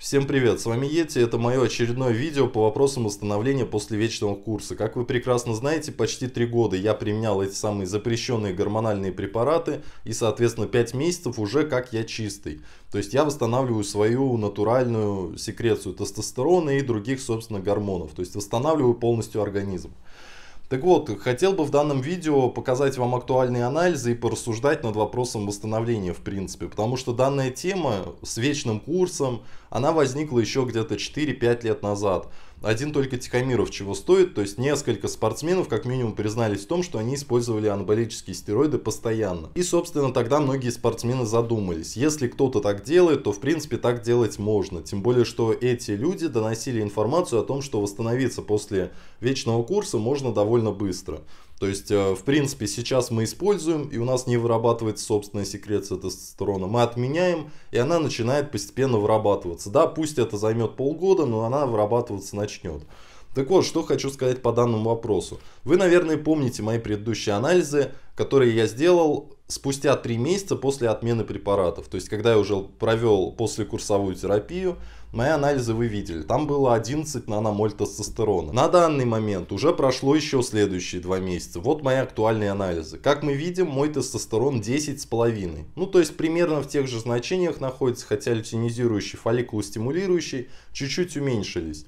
Всем привет, с вами Йети, это мое очередное видео по вопросам восстановления после вечного курса. Как вы прекрасно знаете, почти три года я применял эти самые запрещенные гормональные препараты и, соответственно, 5 месяцев уже как я чистый. То есть я восстанавливаю свою натуральную секрецию тестостерона и других, собственно, гормонов. То есть восстанавливаю полностью организм. Так вот, хотел бы в данном видео показать вам актуальные анализы и порассуждать над вопросом восстановления в принципе, потому что данная тема с вечным курсом, она возникла еще где-то 4-5 лет назад один только Тикамиров чего стоит, то есть несколько спортсменов как минимум признались в том, что они использовали анаболические стероиды постоянно. И собственно тогда многие спортсмены задумались, если кто-то так делает, то в принципе так делать можно, тем более что эти люди доносили информацию о том, что восстановиться после вечного курса можно довольно быстро. То есть, э, в принципе, сейчас мы используем, и у нас не вырабатывается собственная секреция тестостерона. Мы отменяем, и она начинает постепенно вырабатываться. Да, пусть это займет полгода, но она вырабатываться начнет. Так вот, что хочу сказать по данному вопросу. Вы, наверное, помните мои предыдущие анализы, которые я сделал спустя 3 месяца после отмены препаратов. То есть, когда я уже провел послекурсовую терапию, мои анализы вы видели. Там было 11 наномоль тестостерона. На данный момент уже прошло еще следующие 2 месяца. Вот мои актуальные анализы. Как мы видим, мой тестостерон 10,5. Ну, то есть, примерно в тех же значениях находится, хотя лютинизирующий, фолликулостимулирующий чуть-чуть уменьшились.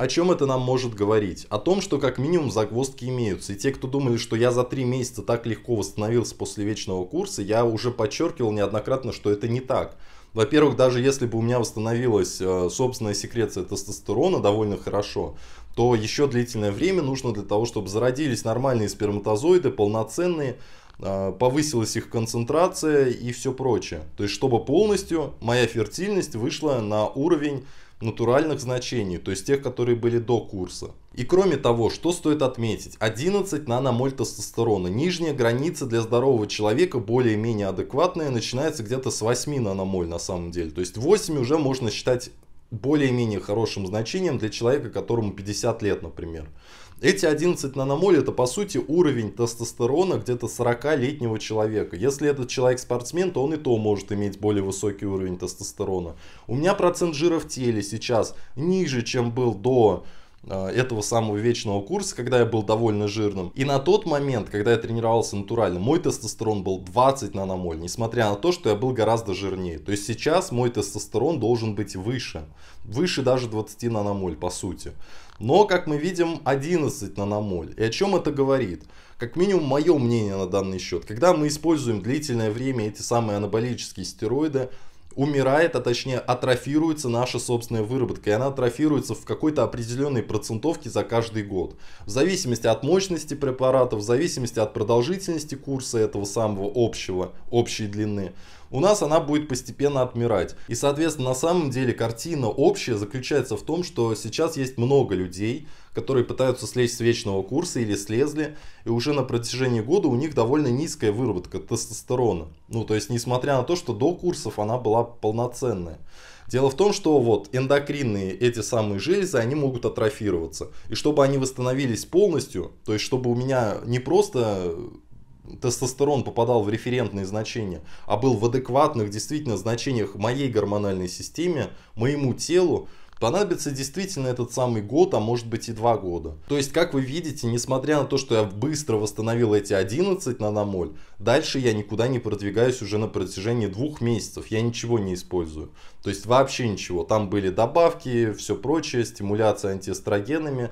О чем это нам может говорить? О том, что как минимум загвоздки имеются. И те, кто думали, что я за три месяца так легко восстановился после вечного курса, я уже подчеркивал неоднократно, что это не так. Во-первых, даже если бы у меня восстановилась э, собственная секреция тестостерона довольно хорошо, то еще длительное время нужно для того, чтобы зародились нормальные сперматозоиды, полноценные, э, повысилась их концентрация и все прочее. То есть, чтобы полностью моя фертильность вышла на уровень натуральных значений, то есть тех, которые были до курса. И кроме того, что стоит отметить, 11 наномоль тестостерона. Нижняя граница для здорового человека, более-менее адекватная, начинается где-то с 8 наномоль на самом деле. То есть 8 уже можно считать более-менее хорошим значением для человека, которому 50 лет, например. Эти 11 наномоль это по сути уровень тестостерона где-то 40-летнего человека. Если этот человек спортсмен, то он и то может иметь более высокий уровень тестостерона. У меня процент жира в теле сейчас ниже, чем был до Э, этого самого вечного курса, когда я был довольно жирным. И на тот момент, когда я тренировался натурально, мой тестостерон был 20 наномоль, несмотря на то, что я был гораздо жирнее. То есть сейчас мой тестостерон должен быть выше. Выше даже 20 наномоль, по сути. Но, как мы видим, 11 наномоль. И о чем это говорит? Как минимум, мое мнение на данный счет. Когда мы используем длительное время эти самые анаболические стероиды, умирает, а точнее атрофируется наша собственная выработка. И она атрофируется в какой-то определенной процентовке за каждый год. В зависимости от мощности препарата, в зависимости от продолжительности курса этого самого общего, общей длины у нас она будет постепенно отмирать. И, соответственно, на самом деле картина общая заключается в том, что сейчас есть много людей, которые пытаются слезть с вечного курса или слезли, и уже на протяжении года у них довольно низкая выработка тестостерона. Ну, то есть, несмотря на то, что до курсов она была полноценная. Дело в том, что вот эндокринные эти самые железы, они могут атрофироваться. И чтобы они восстановились полностью, то есть чтобы у меня не просто тестостерон попадал в референтные значения, а был в адекватных действительно значениях моей гормональной системе, моему телу, понадобится действительно этот самый год, а может быть и два года. То есть, как вы видите, несмотря на то, что я быстро восстановил эти 11 наномоль, дальше я никуда не продвигаюсь уже на протяжении двух месяцев, я ничего не использую. То есть, вообще ничего. Там были добавки, все прочее, стимуляция антиэстрогенами.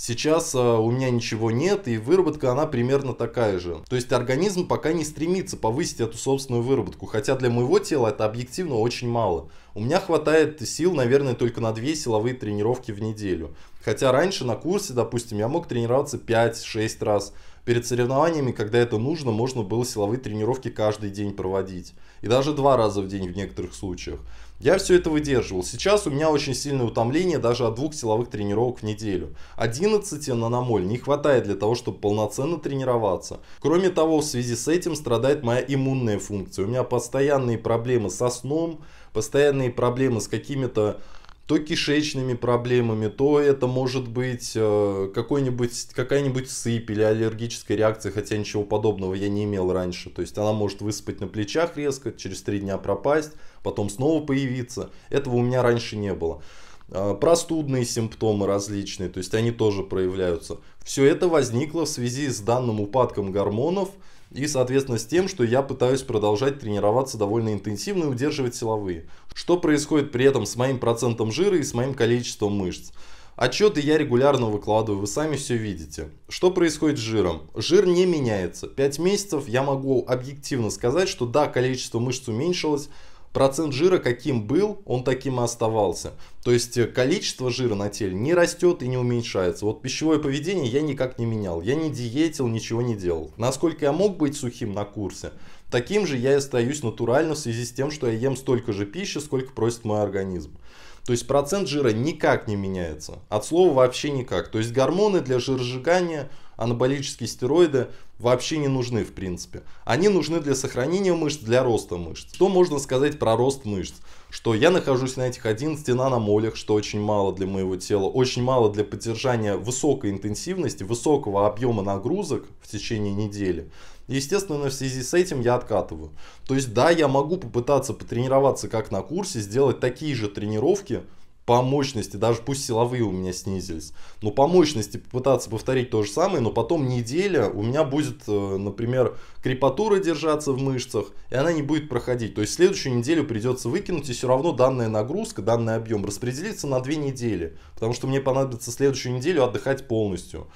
Сейчас а, у меня ничего нет, и выработка она примерно такая же. То есть организм пока не стремится повысить эту собственную выработку, хотя для моего тела это объективно очень мало. У меня хватает сил, наверное, только на две силовые тренировки в неделю. Хотя раньше на курсе, допустим, я мог тренироваться 5-6 раз перед соревнованиями, когда это нужно, можно было силовые тренировки каждый день проводить. И даже два раза в день в некоторых случаях. Я все это выдерживал. Сейчас у меня очень сильное утомление даже от двух силовых тренировок в неделю. 11 наномоль не хватает для того, чтобы полноценно тренироваться. Кроме того, в связи с этим страдает моя иммунная функция. У меня постоянные проблемы со сном, постоянные проблемы с какими-то то кишечными проблемами, то это может быть э, какой-нибудь, какая-нибудь сыпь или аллергическая реакция, хотя ничего подобного я не имел раньше. То есть она может высыпать на плечах резко, через три дня пропасть, потом снова появиться. Этого у меня раньше не было. Э, простудные симптомы различные, то есть они тоже проявляются. Все это возникло в связи с данным упадком гормонов – и, соответственно, с тем, что я пытаюсь продолжать тренироваться довольно интенсивно и удерживать силовые. Что происходит при этом с моим процентом жира и с моим количеством мышц? Отчеты я регулярно выкладываю, вы сами все видите. Что происходит с жиром? Жир не меняется. 5 месяцев я могу объективно сказать, что да, количество мышц уменьшилось, Процент жира каким был, он таким и оставался. То есть э, количество жира на теле не растет и не уменьшается. Вот пищевое поведение я никак не менял. Я не диетил, ничего не делал. Насколько я мог быть сухим на курсе, таким же я и остаюсь натурально в связи с тем, что я ем столько же пищи, сколько просит мой организм. То есть процент жира никак не меняется. От слова вообще никак. То есть гормоны для жиросжигания – анаболические стероиды вообще не нужны в принципе. Они нужны для сохранения мышц, для роста мышц. Что можно сказать про рост мышц? Что я нахожусь на этих 11 наномолях, что очень мало для моего тела, очень мало для поддержания высокой интенсивности, высокого объема нагрузок в течение недели. Естественно, в связи с этим я откатываю. То есть, да, я могу попытаться потренироваться как на курсе, сделать такие же тренировки, по мощности, даже пусть силовые у меня снизились, но по мощности попытаться повторить то же самое, но потом неделя у меня будет, э, например, крепатура держаться в мышцах, и она не будет проходить. То есть следующую неделю придется выкинуть, и все равно данная нагрузка, данный объем распределится на две недели, потому что мне понадобится следующую неделю отдыхать полностью.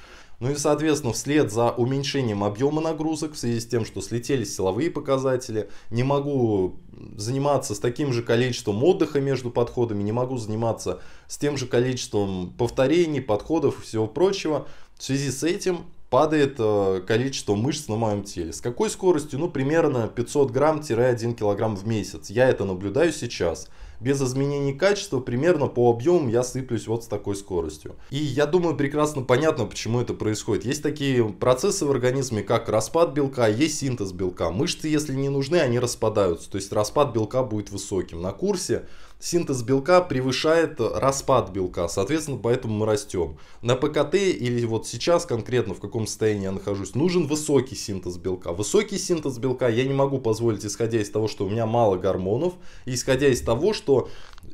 Ну и, соответственно, вслед за уменьшением объема нагрузок, в связи с тем, что слетели силовые показатели, не могу заниматься с таким же количеством отдыха между подходами, не могу заниматься с тем же количеством повторений, подходов и всего прочего. В связи с этим падает э, количество мышц на моем теле. С какой скоростью? Ну, примерно 500 грамм-1 килограмм в месяц. Я это наблюдаю сейчас без изменений качества примерно по объему я сыплюсь вот с такой скоростью. И я думаю, прекрасно понятно, почему это происходит. Есть такие процессы в организме, как распад белка, есть синтез белка. Мышцы, если не нужны, они распадаются. То есть распад белка будет высоким. На курсе синтез белка превышает распад белка, соответственно, поэтому мы растем. На ПКТ или вот сейчас конкретно в каком состоянии я нахожусь, нужен высокий синтез белка. Высокий синтез белка я не могу позволить, исходя из того, что у меня мало гормонов, и исходя из того, что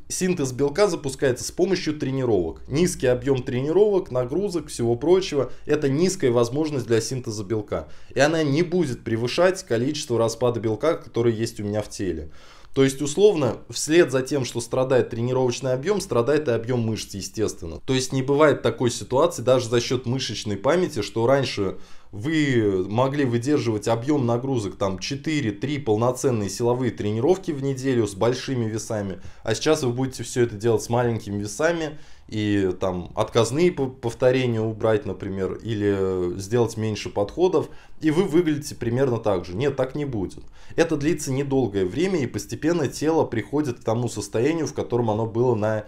синтез белка запускается с помощью тренировок. Низкий объем тренировок, нагрузок, всего прочего, это низкая возможность для синтеза белка. И она не будет превышать количество распада белка, который есть у меня в теле. То есть, условно, вслед за тем, что страдает тренировочный объем, страдает и объем мышц, естественно. То есть, не бывает такой ситуации даже за счет мышечной памяти, что раньше вы могли выдерживать объем нагрузок там 4-3 полноценные силовые тренировки в неделю с большими весами, а сейчас вы будете все это делать с маленькими весами и там отказные повторения убрать, например, или сделать меньше подходов, и вы выглядите примерно так же. Нет, так не будет. Это длится недолгое время, и постепенно тело приходит к тому состоянию, в котором оно было на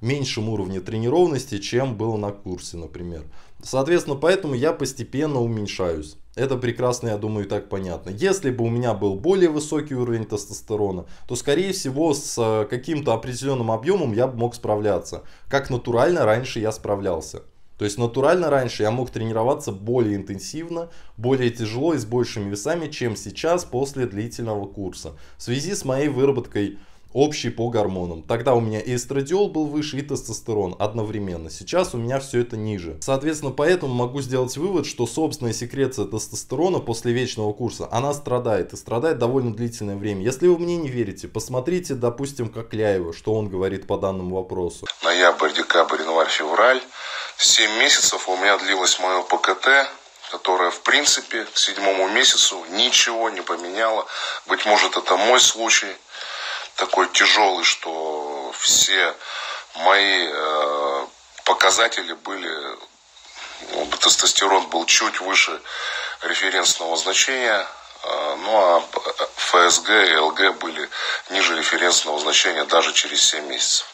меньшем уровне тренированности, чем было на курсе, например. Соответственно, поэтому я постепенно уменьшаюсь. Это прекрасно, я думаю, и так понятно. Если бы у меня был более высокий уровень тестостерона, то, скорее всего, с э, каким-то определенным объемом я бы мог справляться. Как натурально раньше я справлялся. То есть натурально раньше я мог тренироваться более интенсивно, более тяжело и с большими весами, чем сейчас после длительного курса. В связи с моей выработкой общий по гормонам. Тогда у меня и эстрадиол был выше, и тестостерон одновременно. Сейчас у меня все это ниже. Соответственно, поэтому могу сделать вывод, что собственная секреция тестостерона после вечного курса, она страдает. И страдает довольно длительное время. Если вы мне не верите, посмотрите, допустим, как Кокляева, что он говорит по данному вопросу. Ноябрь, декабрь, январь, февраль. 7 месяцев а у меня длилось мое ПКТ, которая, в принципе, к седьмому месяцу ничего не поменяла. Быть может, это мой случай такой тяжелый, что все мои э, показатели были, ну, тестостерон был чуть выше референсного значения, э, ну а э, ФСГ и ЛГ были ниже референсного значения даже через 7 месяцев.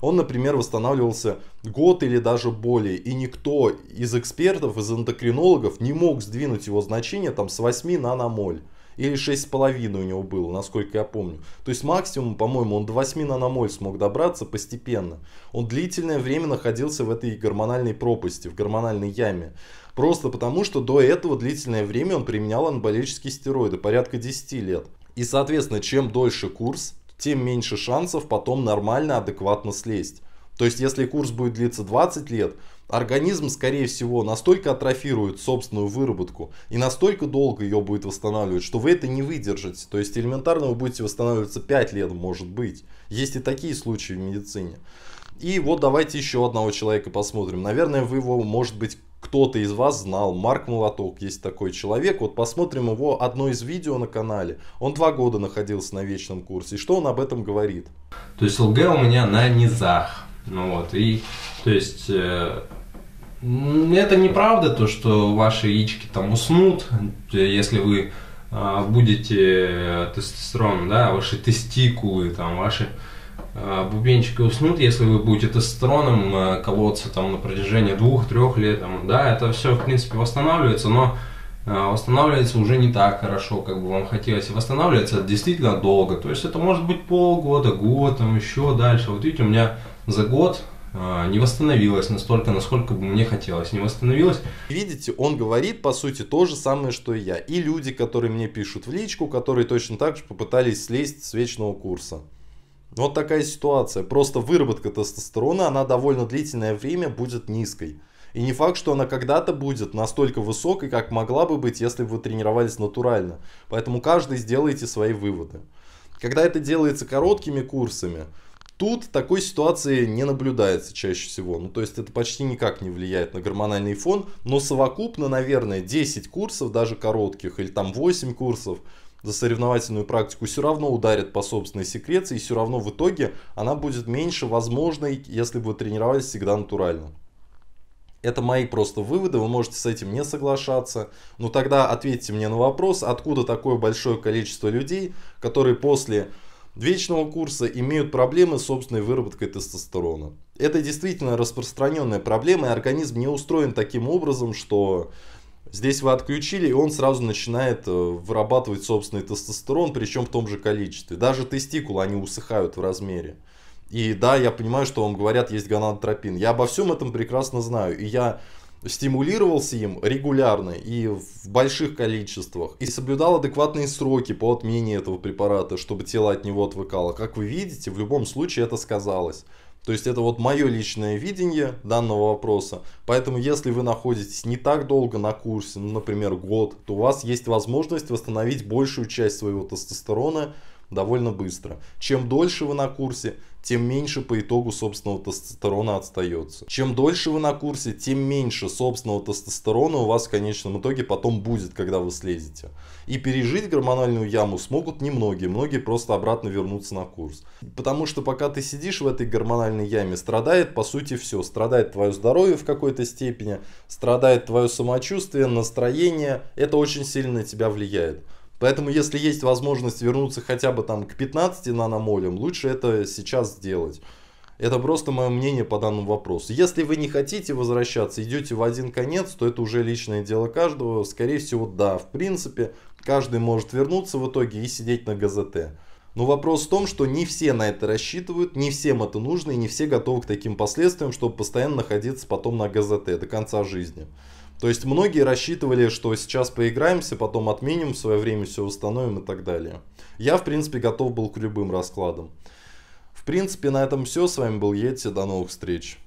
Он, например, восстанавливался год или даже более, и никто из экспертов, из эндокринологов не мог сдвинуть его значение там с 8 наномоль или 6,5 у него было, насколько я помню. То есть максимум, по-моему, он до 8 наномоль смог добраться постепенно. Он длительное время находился в этой гормональной пропасти, в гормональной яме. Просто потому, что до этого длительное время он применял анаболические стероиды, порядка 10 лет. И, соответственно, чем дольше курс, тем меньше шансов потом нормально, адекватно слезть. То есть, если курс будет длиться 20 лет, организм, скорее всего, настолько атрофирует собственную выработку и настолько долго ее будет восстанавливать, что вы это не выдержите. То есть, элементарно вы будете восстанавливаться 5 лет, может быть. Есть и такие случаи в медицине. И вот давайте еще одного человека посмотрим. Наверное, вы его, может быть, кто-то из вас знал. Марк Молоток есть такой человек. Вот посмотрим его одно из видео на канале. Он два года находился на вечном курсе. И что он об этом говорит? То есть ЛГ у меня на низах ну вот, и то есть э, это неправда, то, что ваши яички там уснут, э, если вы э, будете э, тестостерон, да, ваши тестикулы, там, ваши э, бубенчики уснут, если вы будете тестостероном э, колоться там на протяжении двух-трех лет, там, да, это все в принципе восстанавливается, но а, восстанавливается уже не так хорошо, как бы вам хотелось. И восстанавливается действительно долго. То есть это может быть полгода, год, там еще дальше. Вот видите, у меня за год а, не восстановилось настолько, насколько бы мне хотелось, не восстановилось. Видите, он говорит, по сути, то же самое, что и я. И люди, которые мне пишут в личку, которые точно так же попытались слезть с вечного курса. Вот такая ситуация. Просто выработка тестостерона, она довольно длительное время будет низкой. И не факт, что она когда-то будет настолько высокой, как могла бы быть, если бы вы тренировались натурально. Поэтому каждый сделайте свои выводы. Когда это делается короткими курсами, Тут такой ситуации не наблюдается чаще всего. Ну, то есть это почти никак не влияет на гормональный фон, но совокупно, наверное, 10 курсов, даже коротких, или там 8 курсов за соревновательную практику все равно ударит по собственной секреции, и все равно в итоге она будет меньше возможной, если бы вы тренировались всегда натурально. Это мои просто выводы, вы можете с этим не соглашаться. Но ну, тогда ответьте мне на вопрос, откуда такое большое количество людей, которые после вечного курса имеют проблемы с собственной выработкой тестостерона. Это действительно распространенная проблема, и организм не устроен таким образом, что здесь вы отключили, и он сразу начинает э, вырабатывать собственный тестостерон, причем в том же количестве. Даже тестикулы, они усыхают в размере. И да, я понимаю, что вам говорят, есть гонадотропин. Я обо всем этом прекрасно знаю. И я стимулировался им регулярно и в больших количествах. И соблюдал адекватные сроки по отмене этого препарата, чтобы тело от него отвыкало. Как вы видите, в любом случае это сказалось. То есть это вот мое личное видение данного вопроса. Поэтому если вы находитесь не так долго на курсе, ну, например, год, то у вас есть возможность восстановить большую часть своего тестостерона довольно быстро. Чем дольше вы на курсе, тем меньше по итогу собственного тестостерона остается. Чем дольше вы на курсе, тем меньше собственного тестостерона у вас в конечном итоге потом будет, когда вы слезете. И пережить гормональную яму смогут немногие. Многие просто обратно вернутся на курс. Потому что пока ты сидишь в этой гормональной яме, страдает по сути все. Страдает твое здоровье в какой-то степени, страдает твое самочувствие, настроение. Это очень сильно на тебя влияет. Поэтому, если есть возможность вернуться хотя бы там к 15 наномолям, лучше это сейчас сделать. Это просто мое мнение по данному вопросу. Если вы не хотите возвращаться, идете в один конец, то это уже личное дело каждого. Скорее всего, да, в принципе, каждый может вернуться в итоге и сидеть на ГЗТ. Но вопрос в том, что не все на это рассчитывают, не всем это нужно и не все готовы к таким последствиям, чтобы постоянно находиться потом на ГЗТ до конца жизни. То есть многие рассчитывали, что сейчас поиграемся, потом отменим, в свое время все установим и так далее. Я, в принципе, готов был к любым раскладам. В принципе, на этом все. С вами был Йетти. До новых встреч.